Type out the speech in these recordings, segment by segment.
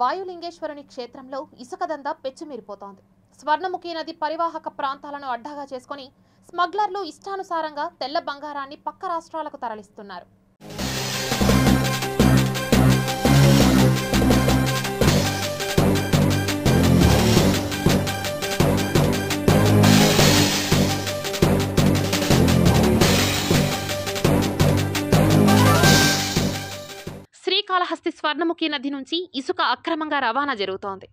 వాయులింగేశ్వరుని క్షేత్రంలో ఇసుక దంద పెచ్చిమిరిపోతోంది స్వర్ణముఖి నది పరివాహక ప్రాంతాలను అడ్డాగా చేసుకుని స్మగ్లర్లు ఇష్టానుసారంగా తెల్ల బంగారాన్ని పక్క రాష్ట్రాలకు తరలిస్తున్నారు శ్రీకాళహస్తి స్వర్ణముఖి నది నుంచి ఇసుక అక్రమంగా రవాణా జరుగుతోంది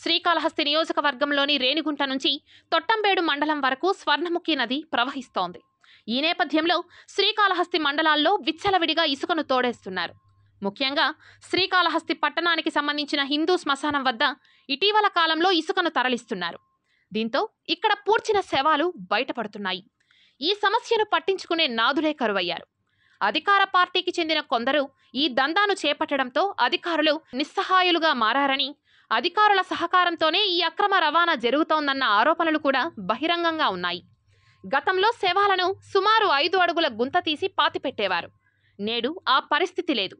శ్రీకాళహస్తి నియోజకవర్గంలోని రేణిగుంట నుంచి తొట్టంబేడు మండలం వరకు స్వర్ణముఖి నది ప్రవహిస్తోంది ఈ నేపథ్యంలో శ్రీకాళహస్తి మండలాల్లో విచ్చలవిడిగా ఇసుకను తోడేస్తున్నారు ముఖ్యంగా శ్రీకాళహస్తి పట్టణానికి సంబంధించిన హిందూ శ్మశానం వద్ద ఇటీవల కాలంలో ఇసుకను తరలిస్తున్నారు దీంతో ఇక్కడ పూర్చిన శవాలు బయటపడుతున్నాయి ఈ సమస్యను పట్టించుకునే నాదులే కరువయ్యారు అధికార పార్టీకి చెందిన కొందరు ఈ దందాను చేపట్టడంతో అధికారులు నిస్సహాయులుగా మారని అధికారుల సహకారంతోనే ఈ అక్రమ రవాణా జరుగుతోందన్న ఆరోపణలు కూడా బహిరంగంగా ఉన్నాయి గతంలో శవాలను సుమారు ఐదు అడుగుల గుంత తీసి పాతిపెట్టేవారు నేడు ఆ పరిస్థితి లేదు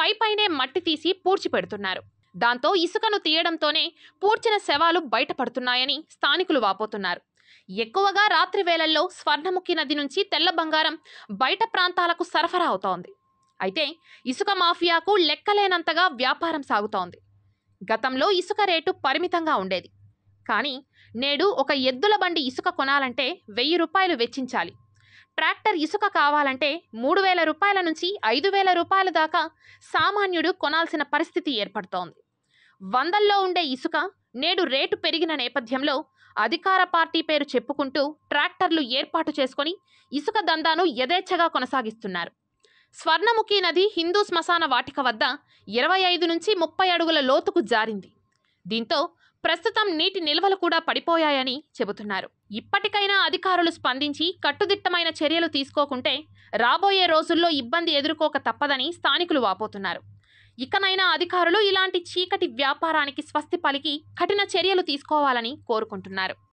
పైపైనే మట్టి తీసి పూడ్చి పెడుతున్నారు దాంతో ఇసుకను తీయడంతోనే పూడ్చిన శవాలు బయటపడుతున్నాయని స్థానికులు వాపోతున్నారు ఎక్కువగా రాత్రి వేళల్లో స్వర్ణముఖి నది నుంచి తెల్ల బంగారం బయట ప్రాంతాలకు సరఫరా అవుతోంది అయితే ఇసుక మాఫియాకు లెక్కలేనంతగా వ్యాపారం సాగుతోంది గతంలో ఇసుక రేటు పరిమితంగా ఉండేది కానీ నేడు ఒక ఎద్దుల బండి ఇసుక కొనాలంటే వెయ్యి రూపాయలు వెచ్చించాలి ట్రాక్టర్ ఇసుక కావాలంటే మూడు వేల రూపాయల నుంచి ఐదు వేల రూపాయల దాకా సామాన్యుడు కొనాల్సిన పరిస్థితి ఏర్పడుతోంది వందల్లో ఉండే ఇసుక నేడు రేటు పెరిగిన నేపథ్యంలో అధికార పార్టీ పేరు చెప్పుకుంటూ ట్రాక్టర్లు ఏర్పాటు చేసుకుని ఇసుక దందాను యథేచ్ఛగా కొనసాగిస్తున్నారు స్వర్ణముఖి నది హిందూ శ్మశాన వాటిక వద్ద ఇరవై ఐదు నుంచి ముప్పై అడుగుల లోతుకు జారింది దీంతో ప్రస్తుతం నీటి నిల్వలు కూడా పడిపోయాయని చెబుతున్నారు ఇప్పటికైనా అధికారులు స్పందించి కట్టుదిట్టమైన చర్యలు తీసుకోకుంటే రాబోయే రోజుల్లో ఇబ్బంది ఎదుర్కోక తప్పదని స్థానికులు వాపోతున్నారు ఇకనైనా అధికారులు ఇలాంటి చీకటి వ్యాపారానికి స్వస్తి పలికి కఠిన చర్యలు తీసుకోవాలని కోరుకుంటున్నారు